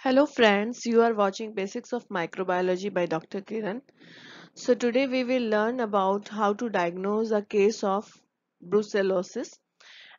Hello friends, you are watching Basics of Microbiology by Dr. Kiran. So today we will learn about how to diagnose a case of brucellosis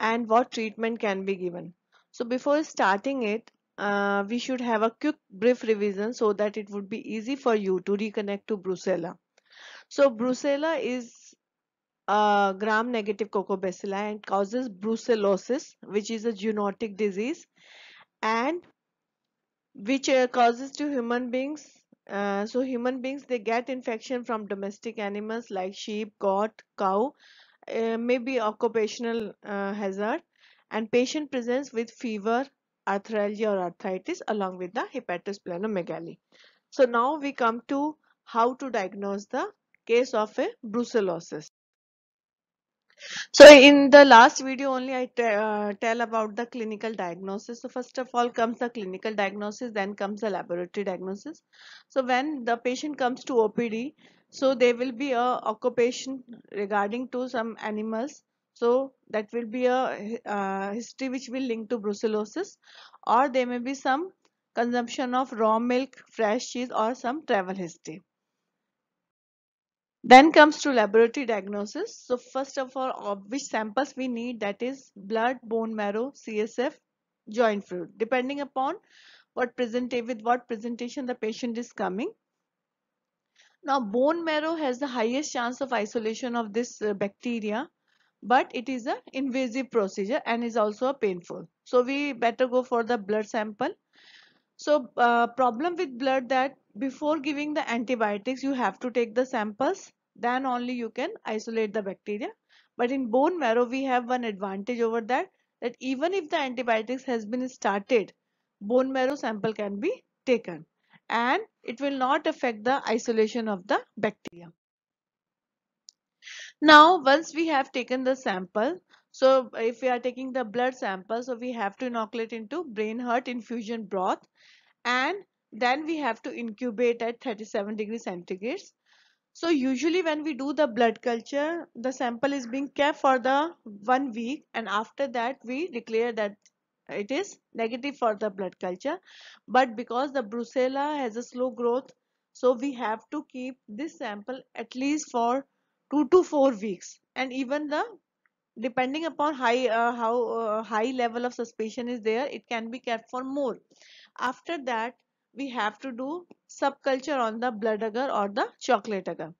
and what treatment can be given. So before starting it, uh, we should have a quick brief revision so that it would be easy for you to reconnect to brucella. So brucella is a gram-negative coccobacilli and causes brucellosis which is a zoonotic disease and which uh, causes to human beings uh, so human beings they get infection from domestic animals like sheep goat cow uh, maybe occupational uh, hazard and patient presents with fever arthralgia or arthritis along with the hepatosplenomegaly so now we come to how to diagnose the case of a brucellosis so in the last video only I uh, tell about the clinical diagnosis. So first of all comes the clinical diagnosis, then comes the laboratory diagnosis. So when the patient comes to OPD, so there will be a occupation regarding to some animals. So that will be a uh, history which will link to brucellosis or there may be some consumption of raw milk, fresh cheese or some travel history. Then comes to laboratory diagnosis. So first of all, of which samples we need that is blood, bone marrow, CSF, joint fluid. Depending upon what presentation with what presentation the patient is coming. Now bone marrow has the highest chance of isolation of this uh, bacteria but it is an invasive procedure and is also painful. So we better go for the blood sample. So uh, problem with blood that before giving the antibiotics you have to take the samples then only you can isolate the bacteria but in bone marrow we have one advantage over that that even if the antibiotics has been started bone marrow sample can be taken and it will not affect the isolation of the bacteria now once we have taken the sample so if we are taking the blood sample so we have to inoculate into brain heart infusion broth and then we have to incubate at 37 degrees centigrade. So usually when we do the blood culture, the sample is being kept for the one week and after that we declare that it is negative for the blood culture. But because the brucella has a slow growth, so we have to keep this sample at least for 2 to 4 weeks and even the depending upon high uh, how uh, high level of suspicion is there it can be kept for more after that we have to do subculture on the blood agar or the chocolate agar.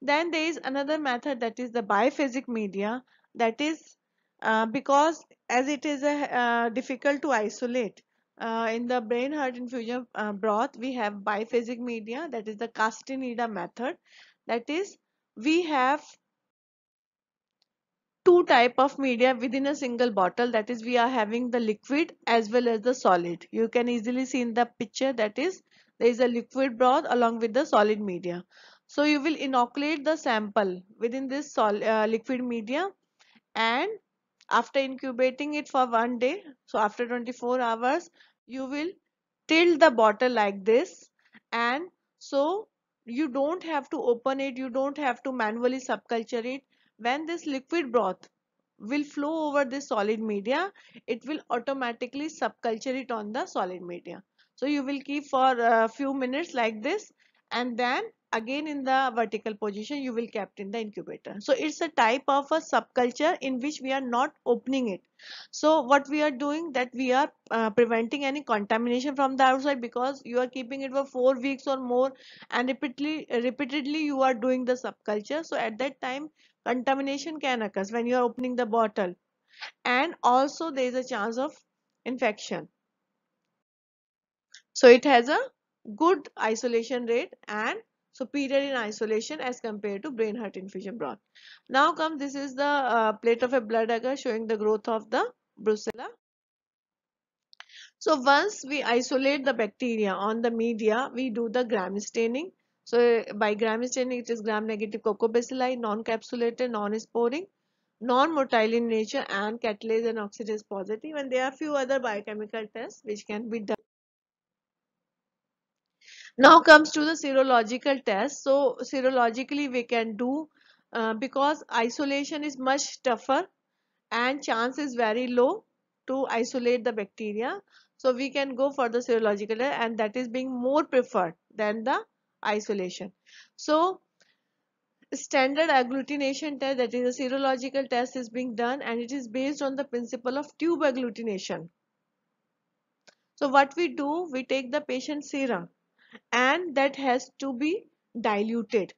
Then there is another method that is the biphasic media that is uh, because as it is a, uh, difficult to isolate uh, in the brain heart infusion uh, broth we have biphasic media that is the castaneda method that is we have two type of media within a single bottle that is we are having the liquid as well as the solid you can easily see in the picture that is there is a liquid broth along with the solid media so you will inoculate the sample within this sol uh, liquid media and after incubating it for one day so after 24 hours you will tilt the bottle like this and so you don't have to open it you don't have to manually subculture it when this liquid broth will flow over this solid media it will automatically subculture it on the solid media so you will keep for a few minutes like this and then again in the vertical position you will kept in the incubator so it's a type of a subculture in which we are not opening it so what we are doing that we are uh, preventing any contamination from the outside because you are keeping it for four weeks or more and repeatedly repeatedly you are doing the subculture so at that time contamination can occur when you are opening the bottle and also there is a chance of infection so it has a good isolation rate and superior in isolation as compared to brain heart infusion broth now come, this is the uh, plate of a blood agar showing the growth of the brucella so once we isolate the bacteria on the media we do the gram staining so by Gram staining, it is gram-negative coccobacilli, non-capsulated, non-sporing, non-motile in nature, and catalase and oxidase positive. And there are few other biochemical tests which can be done. Now comes to the serological test. So serologically we can do uh, because isolation is much tougher and chance is very low to isolate the bacteria. So we can go for the serological and that is being more preferred than the isolation. So standard agglutination test that is a serological test is being done and it is based on the principle of tube agglutination. So what we do, we take the patient serum and that has to be diluted.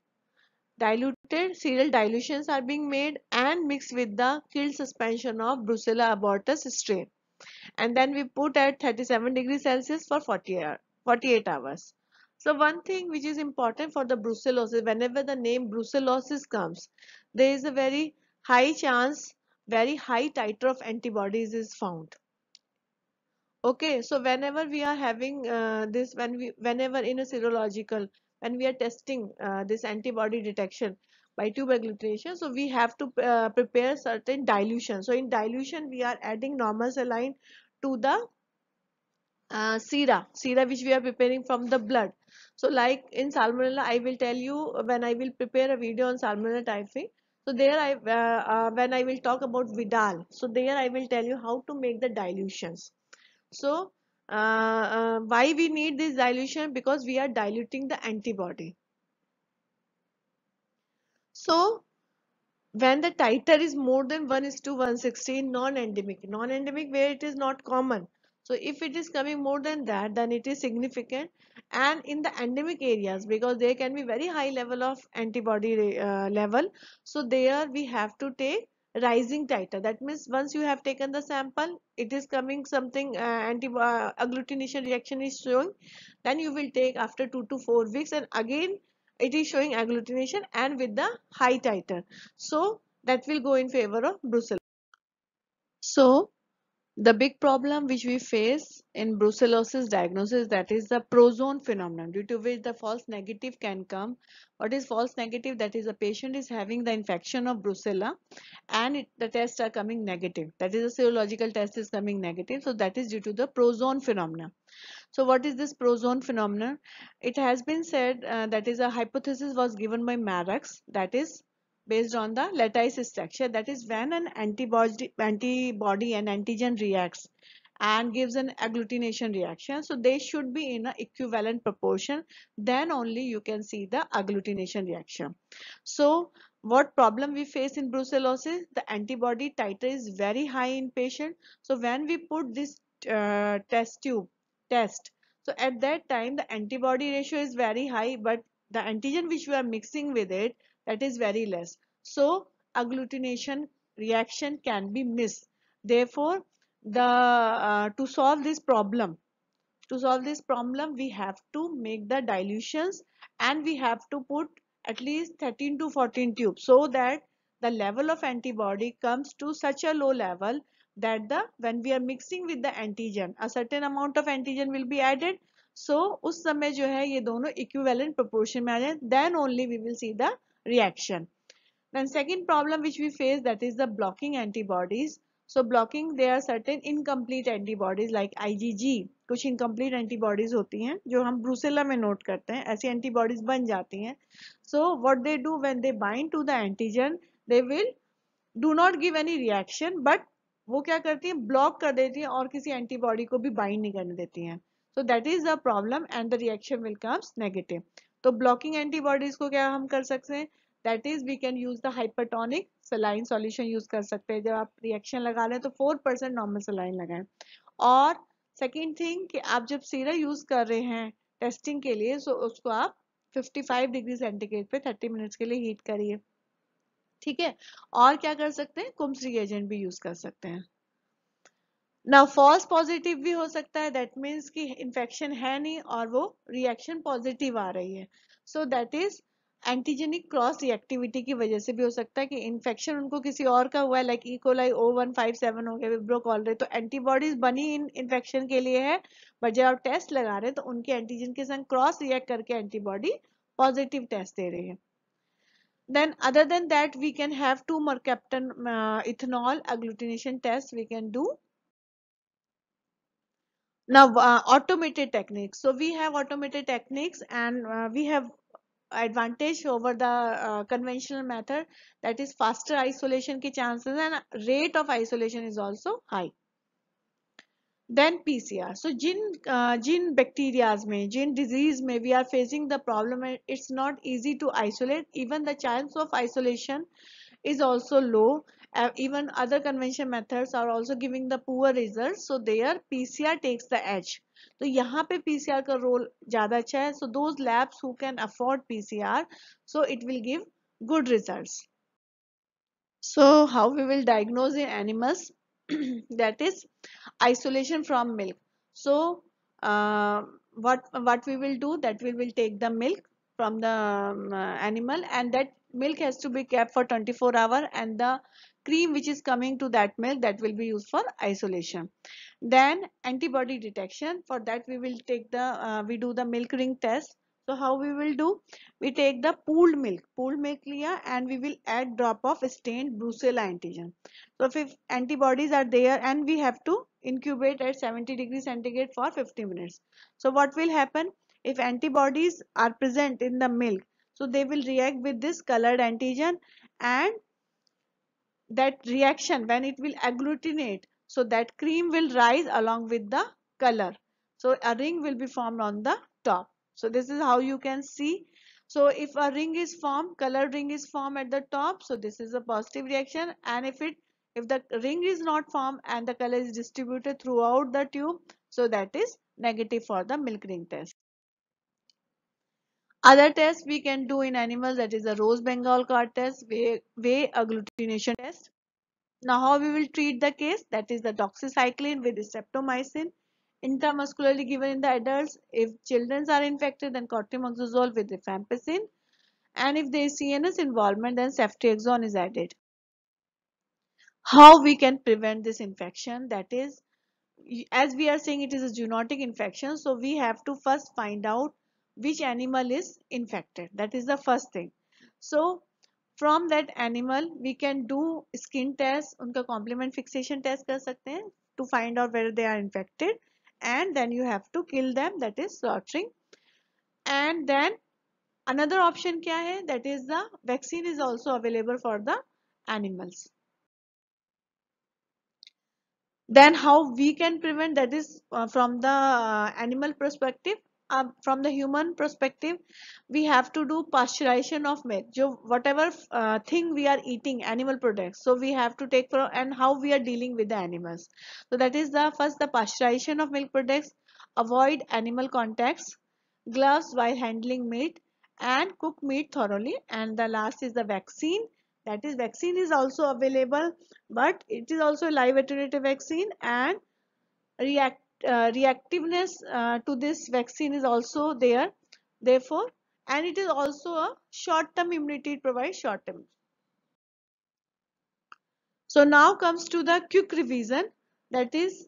Diluted serial dilutions are being made and mixed with the killed suspension of Brucella abortus strain. And then we put at 37 degrees Celsius for 40 48 hours. So one thing which is important for the brucellosis, whenever the name brucellosis comes, there is a very high chance, very high titer of antibodies is found. Okay, so whenever we are having uh, this, when we, whenever in a serological, when we are testing uh, this antibody detection, by tube agglutination so we have to uh, prepare certain dilution so in dilution we are adding normal saline to the uh, sera sera which we are preparing from the blood so like in salmonella i will tell you when i will prepare a video on salmonella typhi so there i uh, uh, when i will talk about vidal so there i will tell you how to make the dilutions so uh, uh, why we need this dilution because we are diluting the antibody so when the titer is more than 1 is to 116 non-endemic non-endemic where it is not common so if it is coming more than that, then it is significant. And in the endemic areas, because there can be very high level of antibody uh, level. So there we have to take rising titer. That means once you have taken the sample, it is coming something uh, anti uh, agglutination reaction is showing. Then you will take after 2 to 4 weeks and again it is showing agglutination and with the high titer. So that will go in favor of brucellosis. So the big problem which we face in brucellosis diagnosis that is the prozone phenomenon due to which the false negative can come what is false negative that is the patient is having the infection of brucella and it, the tests are coming negative that is the serological test is coming negative so that is due to the prozone phenomenon so what is this prozone phenomenon it has been said uh, that is a hypothesis was given by Marax that is based on the lattice structure. That is when an antibody, antibody and antigen reacts and gives an agglutination reaction. So they should be in an equivalent proportion. Then only you can see the agglutination reaction. So what problem we face in brucellosis? The antibody titer is very high in patient. So when we put this uh, test tube test, so at that time the antibody ratio is very high, but the antigen which we are mixing with it, that is very less. So agglutination reaction can be missed. Therefore, the uh, to solve this problem, to solve this problem, we have to make the dilutions and we have to put at least 13 to 14 tubes so that the level of antibody comes to such a low level that the when we are mixing with the antigen a certain amount of antigen will be added so उस समय जो है ये दोनों equivalent proportion में आ जाए then only we will see the reaction. Then second problem which we face that is the blocking antibodies. So blocking there are certain incomplete antibodies like IgG कुछ incomplete antibodies होती हैं जो हम brucella में note करते हैं ऐसी antibodies बन जाती हैं. So what they do when they bind to the antigen they will do not give any reaction but वो क्या करती हैं block कर देती हैं और किसी antibody को भी bind नहीं करने देती हैं. So that is the problem and the reaction will comes negative. तो ब्लॉकिंग एंटीबॉडीज को क्या हम कर सकते हैं that is we can use the hypertonic saline solution use कर सकते हैं जब आप रिएक्शन लगा रहे हैं तो फोर परसेंट नॉर्मल सलाइन लगाएं और सेकेंड थिंग कि आप जब सीरा यूज कर रहे हैं टेस्टिंग के लिए सो उसको आप 55 डिग्री सेंटीग्रेड पे 30 मिनट्स के लिए हीट करिए ठीक है और क्या कर सकते हैं कुम्स रिएजेंट भी यूज कर सकते हैं ना फॉल्स पॉजिटिव भी हो सकता है दैट मीन्स कि इन्फेक्शन है नहीं और वो रिएक्शन पॉजिटिव आ रही है so that is antigenic cross reactivity की वजह से भी हो सकता है कि इन्फेक्शन उनको किसी और का हुआ है like E coli O one five seven हो गया विब्रो कॉल रहे तो एंटीबॉडीज बनी इन इन्फेक्शन के लिए है बट जब आप टेस्ट लगा रहे हैं तो उनके एंटीजन के संग क्रॉस रिएक्ट करके एंटीबॉडी पॉजिटिव टेस्ट दे रही है then other than that we can have two mercaptan uh, ethanol agglutination test we can do now uh, automated techniques so we have automated techniques and uh, we have advantage over the uh, conventional method that is faster isolation ki chances and rate of isolation is also high then PCR. So gene uh, gene bacterias may gene disease may we are facing the problem it's not easy to isolate even the chance of isolation is also low uh, even other convention methods are also giving the poor results. So there PCR takes the edge. So यहाँ पे PCR का role so those labs who can afford PCR so it will give good results. So how we will diagnose in animals that is isolation from milk. So uh, what what we will do that we will take the milk from the um, uh, animal and that milk has to be kept for 24 hour and the cream which is coming to that milk that will be used for isolation then antibody detection for that we will take the uh, we do the milk ring test so how we will do we take the pooled milk pooled milk liya and we will add drop of stained brucella antigen so if antibodies are there and we have to incubate at 70 degree centigrade for 50 minutes so what will happen if antibodies are present in the milk so they will react with this colored antigen and that reaction when it will agglutinate so that cream will rise along with the color so a ring will be formed on the top so this is how you can see so if a ring is formed color ring is formed at the top so this is a positive reaction and if it if the ring is not formed and the color is distributed throughout the tube so that is negative for the milk ring test other tests we can do in animals that is a Rose Bengal cart test, way, way agglutination test. Now how we will treat the case that is the doxycycline with streptomycin intramuscularly given in the adults. If children are infected then cortimoxazole with rifampicin and if there is CNS involvement then ceftriaxone is added. How we can prevent this infection that is as we are saying it is a zoonotic infection so we have to first find out which animal is infected. That is the first thing. So from that animal we can do skin test, उनका complement fixation test कर सकते हैं to find out whether they are infected and then you have to kill them that is slaughtering and then another option kya hai that is the vaccine is also available for the animals then how we can prevent that is uh, from the uh, animal perspective uh, from the human perspective we have to do pasteurization of milk so whatever uh, thing we are eating animal products so we have to take from and how we are dealing with the animals so that is the first the pasteurization of milk products avoid animal contacts gloves while handling meat and cook meat thoroughly and the last is the vaccine that is vaccine is also available but it is also live attenuated vaccine and react uh, reactiveness uh, to this vaccine is also there therefore and it is also a short term immunity it provides short term so now comes to the quick revision that is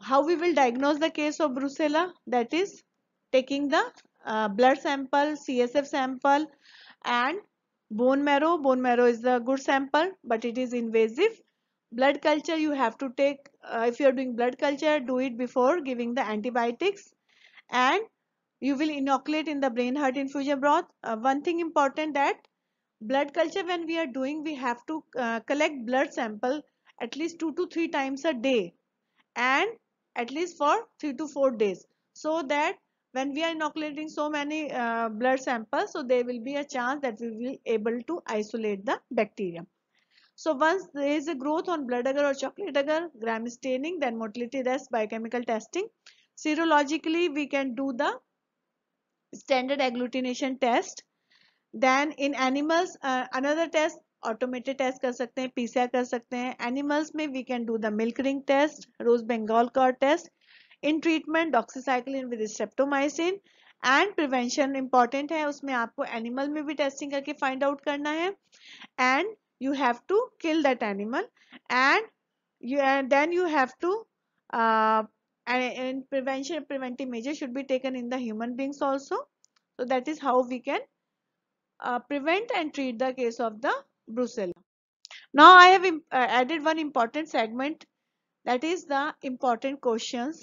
how we will diagnose the case of brucella that is taking the uh, blood sample csf sample and bone marrow bone marrow is the good sample but it is invasive blood culture you have to take uh, if you are doing blood culture do it before giving the antibiotics and you will inoculate in the brain heart infusion broth uh, one thing important that blood culture when we are doing we have to uh, collect blood sample at least 2 to 3 times a day and at least for 3 to 4 days so that when we are inoculating so many uh, blood samples so there will be a chance that we will be able to isolate the bacterium So once there is a growth on blood agar or chocolate agar, gram staining, then motility test, biochemical testing. Serologically, we can do the standard agglutination test. Then in animals, uh, another test automated test कर सकते हैं PCR कर सकते हैं animals में we can do the milk ring test rose Bengal का test in treatment doxycycline with streptomycin and prevention important है उसमें आपको एनिमल में भी टेस्टिंग करके फाइंड आउट करना है and you have to kill that animal and you and then you have to uh, and, and prevention preventive measures should be taken in the human beings also so that is how we can uh, prevent and treat the case of the brucella now i have uh, added one important segment that is the important questions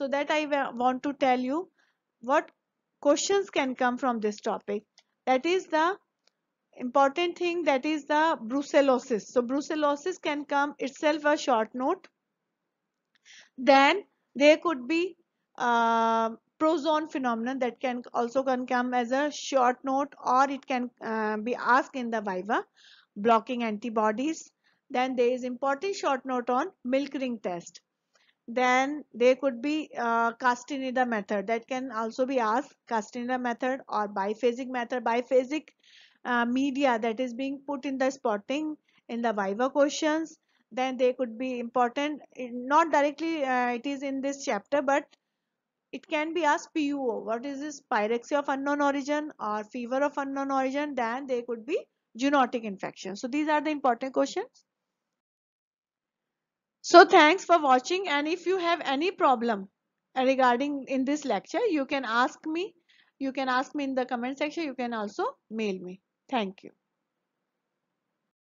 so that i want to tell you what questions can come from this topic that is the important thing that is the brucellosis. So brucellosis can come itself a short note. Then there could be uh, prozone phenomenon that can also can come as a short note or it can uh, be asked in the viva blocking antibodies. Then there is important short note on milk ring test. Then there could be uh, Castaneda method that can also be asked Castaneda method or biphasic method. Biphasic uh, media that is being put in the spotting in the viva questions then they could be important not directly uh, it is in this chapter but it can be asked PUO what is this pyrexia of unknown origin or fever of unknown origin then they could be genotic infection so these are the important questions so thanks for watching and if you have any problem regarding in this lecture you can ask me you can ask me in the comment section you can also mail me Thank you.